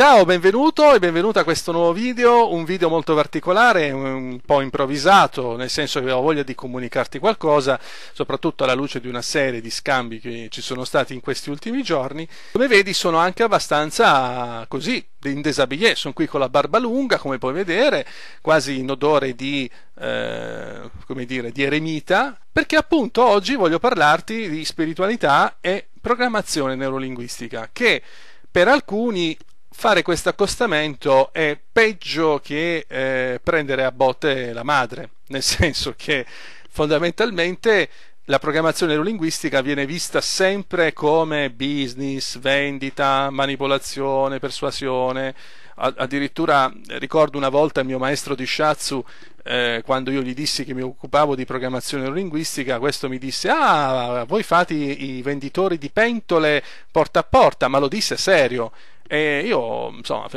Ciao, benvenuto e benvenuto a questo nuovo video, un video molto particolare, un po' improvvisato, nel senso che avevo voglia di comunicarti qualcosa, soprattutto alla luce di una serie di scambi che ci sono stati in questi ultimi giorni. Come vedi sono anche abbastanza così, in déshabillé, sono qui con la barba lunga, come puoi vedere, quasi in odore di, eh, come dire, di eremita, perché appunto oggi voglio parlarti di spiritualità e programmazione neurolinguistica, che per alcuni fare questo accostamento è peggio che eh, prendere a botte la madre, nel senso che fondamentalmente la programmazione neurolinguistica viene vista sempre come business, vendita, manipolazione, persuasione. Addirittura ricordo una volta il mio maestro di Shatsu, eh, quando io gli dissi che mi occupavo di programmazione neurolinguistica, questo mi disse: Ah, voi fate i venditori di pentole porta a porta, ma lo disse serio e io, insomma,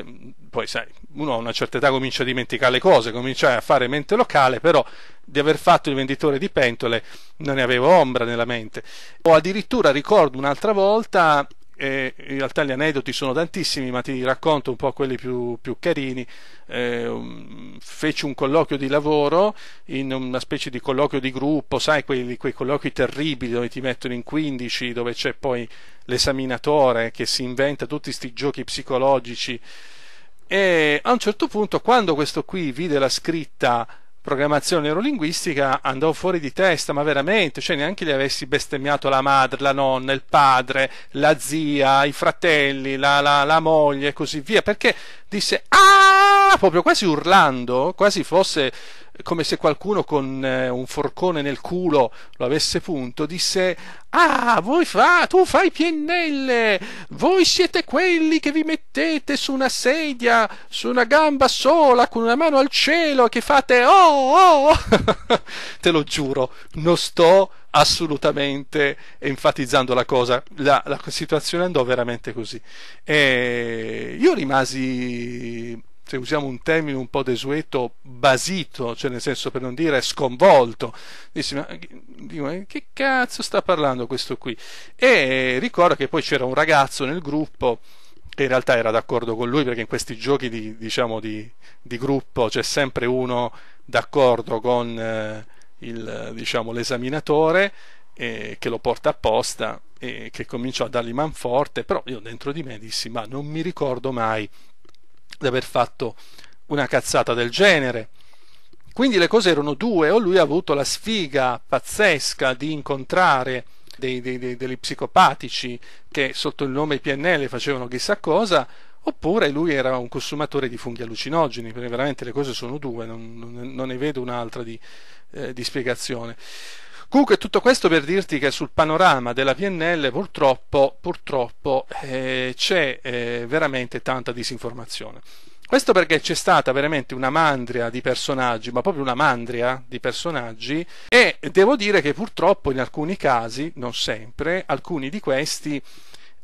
poi sai, uno a una certa età comincia a dimenticare le cose, comincia a fare mente locale, però di aver fatto il venditore di pentole non ne avevo ombra nella mente. O addirittura ricordo un'altra volta e in realtà gli aneddoti sono tantissimi, ma ti racconto un po' quelli più, più carini. Eh, um, feci un colloquio di lavoro in una specie di colloquio di gruppo, sai, quei, quei colloqui terribili dove ti mettono in 15, dove c'è poi l'esaminatore che si inventa tutti questi giochi psicologici. E a un certo punto, quando questo qui vide la scritta programmazione neurolinguistica andò fuori di testa, ma veramente, cioè neanche gli avessi bestemmiato la madre, la nonna, il padre, la zia, i fratelli, la, la, la moglie e così via, perché disse Ah! proprio quasi urlando, quasi fosse eh, come se qualcuno con eh, un forcone nel culo lo avesse punto, disse Ah, voi fa, tu fai PNL, voi siete quelli che vi mettete su una sedia, su una gamba sola, con una mano al cielo e che fate Oh! oh! Te lo giuro, non sto assolutamente enfatizzando la cosa. La, la situazione andò veramente così. E io rimasi, se usiamo un termine un po' desueto, basito, cioè nel senso per non dire sconvolto. Dissi, ma dico, eh, che cazzo sta parlando questo qui? E ricordo che poi c'era un ragazzo nel gruppo che in realtà era d'accordo con lui perché in questi giochi di, diciamo, di, di gruppo c'è sempre uno d'accordo con, eh, il, diciamo, l'esaminatore eh, che lo porta apposta e che cominciò a dargli man forte, però io dentro di me dissi ma non mi ricordo mai di aver fatto una cazzata del genere. Quindi le cose erano due, o lui ha avuto la sfiga pazzesca di incontrare dei, dei, dei, degli psicopatici che sotto il nome PNL facevano chissà cosa, oppure lui era un consumatore di funghi allucinogeni, perché veramente le cose sono due, non, non ne vedo un'altra di, eh, di spiegazione. Comunque tutto questo per dirti che sul panorama della PNL purtroppo, purtroppo eh, c'è eh, veramente tanta disinformazione. Questo perché c'è stata veramente una mandria di personaggi, ma proprio una mandria di personaggi, e devo dire che purtroppo in alcuni casi, non sempre, alcuni di questi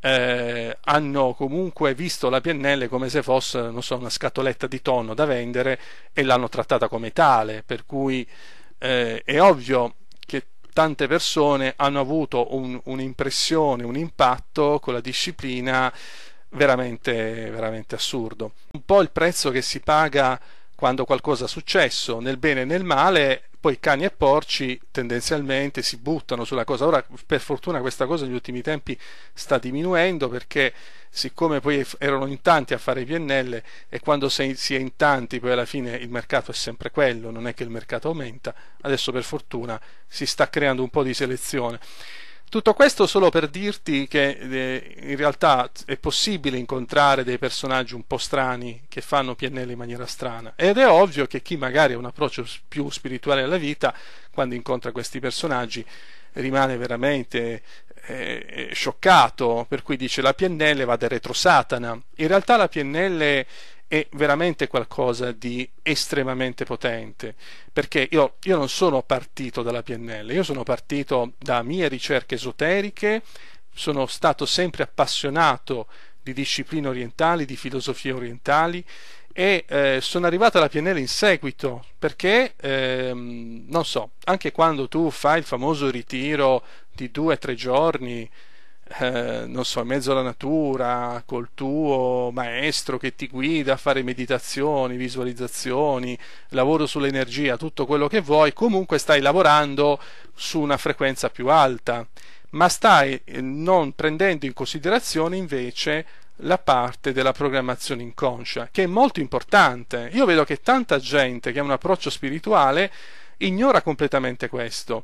eh, hanno comunque visto la PNL come se fosse so, una scatoletta di tonno da vendere e l'hanno trattata come tale, per cui eh, è ovvio che tante persone hanno avuto un, un'impressione, un impatto con la disciplina veramente, veramente assurdo. Un po' il prezzo che si paga quando qualcosa è successo, nel bene e nel male, poi cani e porci tendenzialmente si buttano sulla cosa. Ora, per fortuna, questa cosa negli ultimi tempi sta diminuendo perché, siccome poi erano in tanti a fare i PNL e quando si è in tanti, poi alla fine il mercato è sempre quello, non è che il mercato aumenta. Adesso, per fortuna, si sta creando un po' di selezione. Tutto questo solo per dirti che eh, in realtà è possibile incontrare dei personaggi un po' strani che fanno PNL in maniera strana ed è ovvio che chi magari ha un approccio più spirituale alla vita, quando incontra questi personaggi, rimane veramente eh, eh scioccato, per cui dice la PNL va da retro Satana. In realtà la PNL è veramente qualcosa di estremamente potente, perché io, io, non sono partito dalla PNL, io sono partito da mie ricerche esoteriche, sono stato sempre appassionato di discipline orientali, di filosofie orientali e eh, sono arrivato alla PNL in seguito, perché, ehm, non so, anche quando tu fai il famoso ritiro di due o tre giorni, eh, non so, in mezzo alla natura, col tuo maestro che ti guida a fare meditazioni, visualizzazioni, lavoro sull'energia, tutto quello che vuoi, comunque stai lavorando su una frequenza più alta, ma stai eh, non prendendo in considerazione invece la parte della programmazione inconscia, che è molto importante. Io vedo che tanta gente che ha un approccio spirituale ignora completamente questo.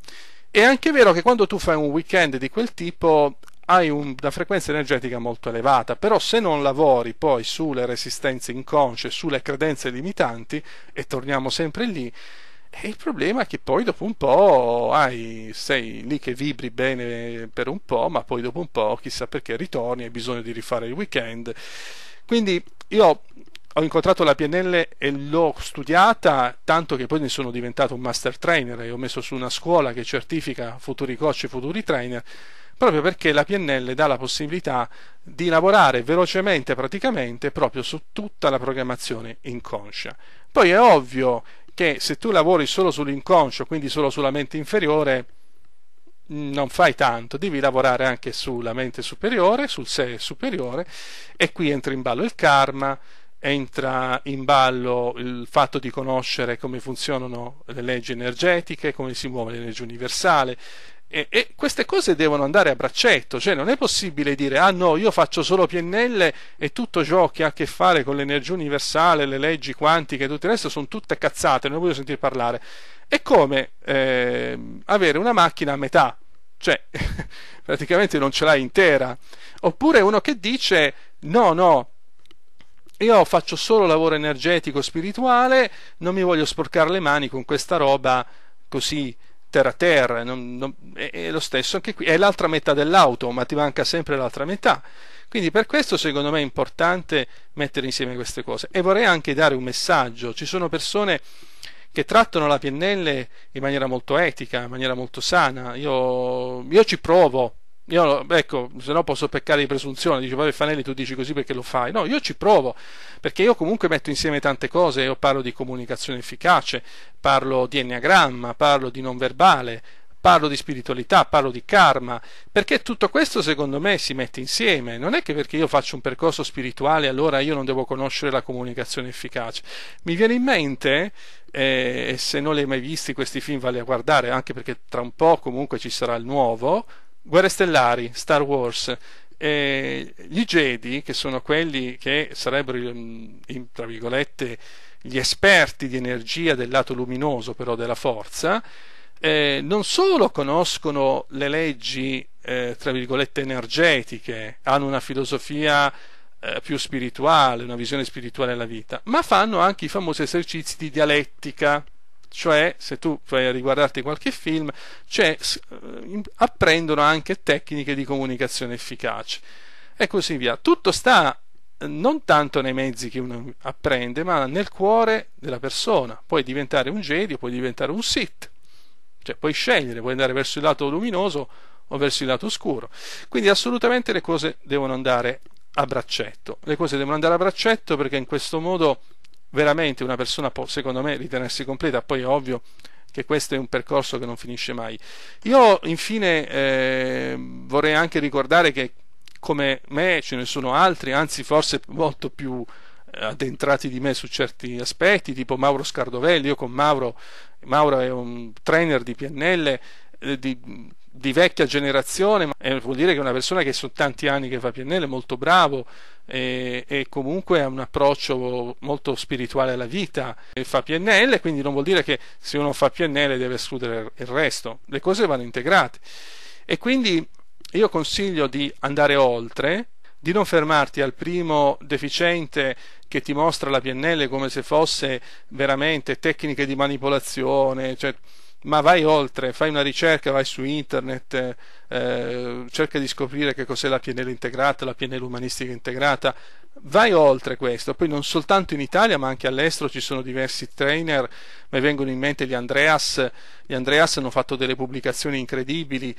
È anche vero che quando tu fai un weekend di quel tipo hai una frequenza energetica molto elevata, però se non lavori poi sulle resistenze inconsce, sulle credenze limitanti, e torniamo sempre lì, il problema è che poi dopo un po' hai, sei lì che vibri bene per un po', ma poi dopo un po' chissà perché ritorni, hai bisogno di rifare il weekend. Quindi io ho incontrato la PNL e l'ho studiata tanto che poi ne sono diventato un master trainer e ho messo su una scuola che certifica futuri coach e futuri trainer proprio perché la PNL dà la possibilità di lavorare velocemente praticamente proprio su tutta la programmazione inconscia. Poi è ovvio che se tu lavori solo sull'inconscio, quindi solo sulla mente inferiore, non fai tanto, devi lavorare anche sulla mente superiore, sul sé superiore e qui entra in ballo il karma, entra in ballo il fatto di conoscere come funzionano le leggi energetiche, come si muove l'energia universale, e, e, queste cose devono andare a braccetto, cioè non è possibile dire ah no, io faccio solo PNL e tutto ciò che ha a che fare con l'energia universale, le leggi quantiche e tutto il resto sono tutte cazzate, non voglio sentire parlare. È come eh, avere una macchina a metà, cioè praticamente non ce l'hai intera. Oppure uno che dice no, no, io faccio solo lavoro energetico spirituale, non mi voglio sporcare le mani con questa roba così terra a terra, non, non, è, è, lo stesso anche qui, è l'altra metà dell'auto, ma ti manca sempre l'altra metà. Quindi per questo secondo me è importante mettere insieme queste cose. E vorrei anche dare un messaggio, ci sono persone che trattano la PNL in maniera molto etica, in maniera molto sana, io, io ci provo, io, ecco, se no posso peccare di presunzione, dice vabbè Fanelli tu dici così perché lo fai. No, io ci provo, perché io comunque metto insieme tante cose, io parlo di comunicazione efficace, parlo di enneagramma, parlo di non verbale, parlo di spiritualità, parlo di karma, perché tutto questo secondo me si mette insieme, non è che perché io faccio un percorso spirituale allora io non devo conoscere la comunicazione efficace. Mi viene in mente, eh, e se non li hai mai visti questi film vale a guardare, anche perché tra un po' comunque ci sarà il nuovo, Guerre Stellari, Star Wars, eh, gli Jedi, che sono quelli che sarebbero, in, tra virgolette, gli esperti di energia del lato luminoso però della forza, eh, non solo conoscono le leggi, eh, tra virgolette, energetiche, hanno una filosofia eh, più spirituale, una visione spirituale della vita, ma fanno anche i famosi esercizi di dialettica, cioè se tu vai a riguardarti qualche film, cioè, apprendono anche tecniche di comunicazione efficaci e così via. Tutto sta eh, non tanto nei mezzi che uno apprende, ma nel cuore della persona. Puoi diventare un Jedi, puoi diventare un Sith, cioè puoi scegliere, puoi andare verso il lato luminoso o verso il lato scuro. Quindi assolutamente le cose devono andare a braccetto. Le cose devono andare a braccetto perché in questo modo veramente una persona può, secondo me, ritenersi completa, poi è ovvio che questo è un percorso che non finisce mai. Io infine eh, vorrei anche ricordare che come me ce ne sono altri, anzi forse molto più eh, addentrati di me su certi aspetti, tipo Mauro Scardovelli, io con Mauro, Mauro è un trainer di PNL, eh, di, di vecchia generazione, ma eh, vuol dire che è una persona che sono tanti anni che fa PNL, molto bravo e, e comunque ha un approccio molto spirituale alla vita e fa PNL, quindi non vuol dire che se uno fa PNL deve escludere il resto, le cose vanno integrate. E quindi io consiglio di andare oltre, di non fermarti al primo deficiente che ti mostra la PNL come se fosse veramente tecniche di manipolazione, cioè ma vai oltre, fai una ricerca, vai su internet, eh, cerca di scoprire che cos'è la PNL integrata, la PNL umanistica integrata, vai oltre questo, poi non soltanto in Italia ma anche all'estero ci sono diversi trainer, mi vengono in mente gli Andreas, gli Andreas hanno fatto delle pubblicazioni incredibili,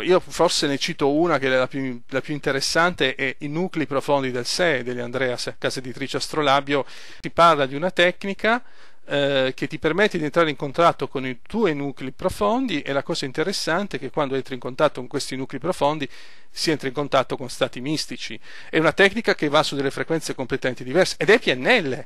io forse ne cito una che è la più, la più interessante, è I nuclei profondi del sé degli Andreas, casa editrice Astrolabio, si parla di una tecnica eh, che ti permette di entrare in contatto con i tuoi nuclei profondi e la cosa interessante è che quando entri in contatto con questi nuclei profondi si entra in contatto con stati mistici. È una tecnica che va su delle frequenze completamente diverse ed è PNL.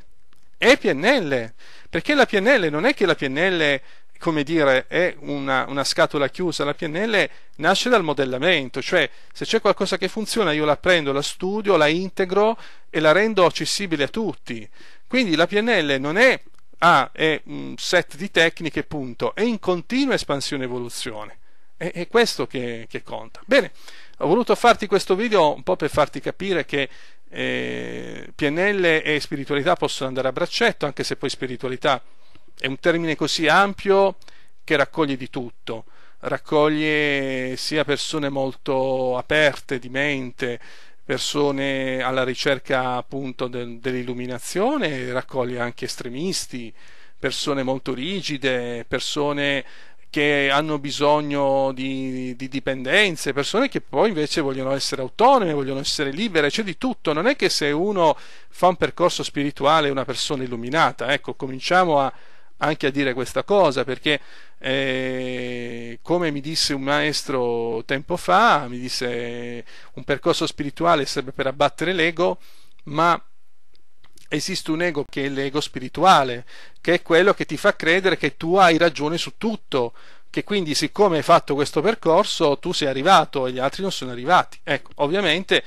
È PNL, perché la PNL non è che la PNL come dire, è una, una, scatola chiusa. La PNL nasce dal modellamento, cioè se c'è qualcosa che funziona io la prendo, la studio, la integro e la rendo accessibile a tutti. Quindi la PNL non è ha è un mm, set di tecniche, punto, è in continua espansione e evoluzione. È, è questo che, che, conta. Bene, ho voluto farti questo video un po' per farti capire che eh, PNL e spiritualità possono andare a braccetto, anche se poi spiritualità è un termine così ampio che raccoglie di tutto raccoglie sia persone molto aperte di mente, persone alla ricerca appunto del, dell'illuminazione, raccoglie anche estremisti, persone molto rigide, persone che hanno bisogno di, di, dipendenze, persone che poi invece vogliono essere autonome, vogliono essere libere, c'è di tutto. Non è che se uno fa un percorso spirituale è una persona illuminata, ecco, cominciamo a, anche a dire questa cosa perché eh, come mi disse un maestro tempo fa, mi disse un percorso spirituale serve per abbattere l'ego, ma esiste un ego che è l'ego spirituale, che è quello che ti fa credere che tu hai ragione su tutto, che quindi siccome hai fatto questo percorso tu sei arrivato e gli altri non sono arrivati. Ecco, ovviamente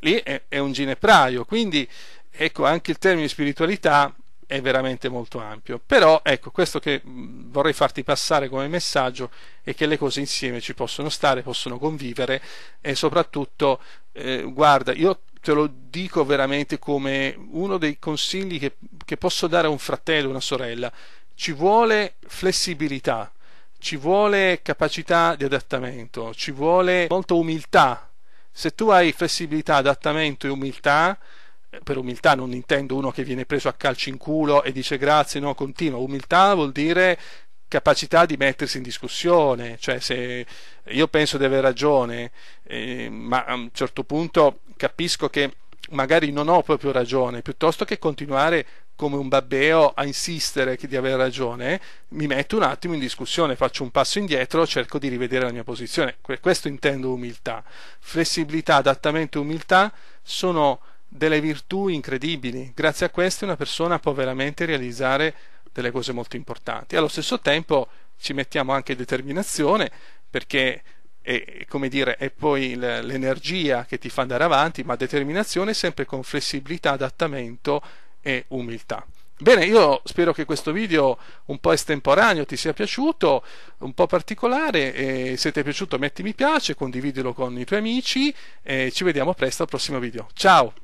lì è, è un ginepraio, quindi ecco anche il termine spiritualità è veramente molto ampio. Però ecco, questo che vorrei farti passare come messaggio è che le cose insieme ci possono stare, possono convivere e soprattutto eh, guarda, io te lo dico veramente come uno dei consigli che, che posso dare a un fratello, una sorella, ci vuole flessibilità, ci vuole capacità di adattamento, ci vuole molta umiltà. Se tu hai flessibilità, adattamento e umiltà, per umiltà non intendo uno che viene preso a calci in culo e dice grazie, no, continua. Umiltà vuol dire capacità di mettersi in discussione, cioè se io penso di aver ragione, eh, ma a un certo punto capisco che magari non ho proprio ragione, piuttosto che continuare come un babbeo a insistere di aver ragione, mi metto un attimo in discussione, faccio un passo indietro, cerco di rivedere la mia posizione. Questo intendo umiltà. Flessibilità, adattamento e umiltà sono delle virtù incredibili, grazie a queste una persona può veramente realizzare delle cose molto importanti. Allo stesso tempo ci mettiamo anche determinazione perché è, come dire, è poi l'energia che ti fa andare avanti, ma determinazione sempre con flessibilità, adattamento e umiltà. Bene, io spero che questo video un po' estemporaneo ti sia piaciuto, un po' particolare, e se ti è piaciuto metti mi piace, condividilo con i tuoi amici e ci vediamo presto al prossimo video. Ciao!